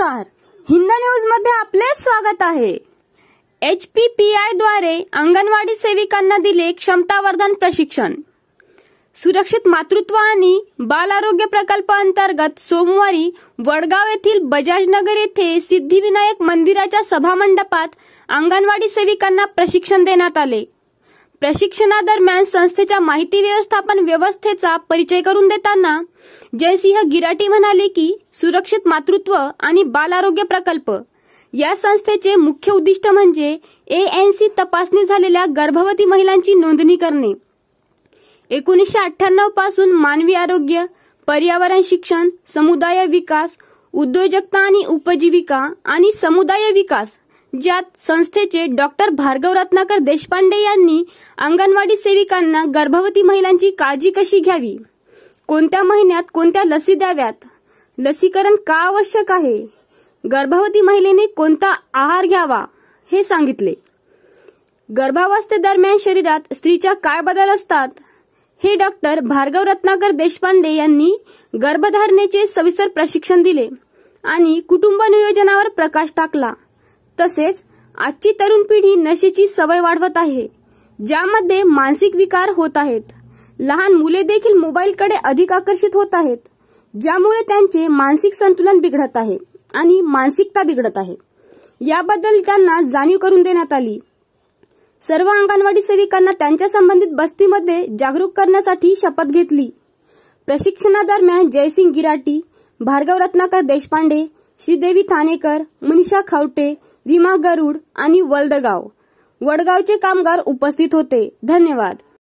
नमस्कार हिंद न्यूज मध्ये आपले स्वागत आहे एच पी पी आय द्वारे अंगणवाडी सेविकांना दिले क्षमतावर्धन प्रशिक्षण सुरक्षित मातृत्व आणि बाल आरोग्य प्रकल्प अंतर्गत सोमवारी वडगाव येथील नगर येथे सिद्धिविनायक मंदिराच्या सभामंडपात अंगणवाडी सेविकांना प्रशिक्षण देण्यात आले प्रशिक्षणादरम्यान संस्थेच्या माहिती व्यवस्थापन व्यवस्थेचा परिचय करून देताना जयसिंह गिराटी म्हणाले की सुरक्षित मातृत्व आणि बाल आरोग्य प्रकल्प या संस्थेचे मुख्य उद्दिष्ट म्हणजे ए एन सी तपासणी झालेल्या गर्भवती महिलांची नोंदणी करणे एकोणीसशे अठ्ठ्याण्णव पासून मानवी आरोग्य पर्यावरण शिक्षण समुदाय विकास उद्योजकता आणि उपजीविका आणि समुदाय विकास ज्यात संस्थेचे डॉक्टर भार्गव रत्नाकर देशपांडे यांनी अंगणवाडी सेविकांना गर्भवती महिलांची काळजी कशी घ्यावी कोणत्या महिन्यात कोणत्या लसी द्याव्यात लसीकरण का आवश्यक आहे गर्भवती महिलेने कोणता आहार घ्यावा हे सांगितले गर्भावस्थेदरम्यान शरीरात स्त्रीच्या काय बदल असतात हे डॉक्टर भार्गव रत्नाकर देशपांडे यांनी गर्भधारणेचे सविस्तर प्रशिक्षण दिले आणि कुटुंब नियोजनावर प्रकाश टाकला तसेच आजची तरुण पिढी नशेची सवय वाढवत आहे ज्यामध्ये मानसिक विकार होत आहेत लहान मुले देखील मोबाईलकडे अधिक आकर्षित होत आहेत ज्यामुळे त्यांचे मानसिक संतुलन बिघडत आहे आणि मानसिकता बिघडत आहे याबद्दल त्यांना जाणीव करून देण्यात आली सर्व अंगणवाडी सेविकांना त्यांच्या संबंधित बस्तीमध्ये जागरूक करण्यासाठी शपथ घेतली प्रशिक्षणादरम्यान जयसिंग गिराटी भार्गव रत्नाकर देशपांडे श्रीदेवी थानेकर मनीषा खावटे रिमा गरुड आणि वडगाव वडगावचे कामगार उपस्थित होते धन्यवाद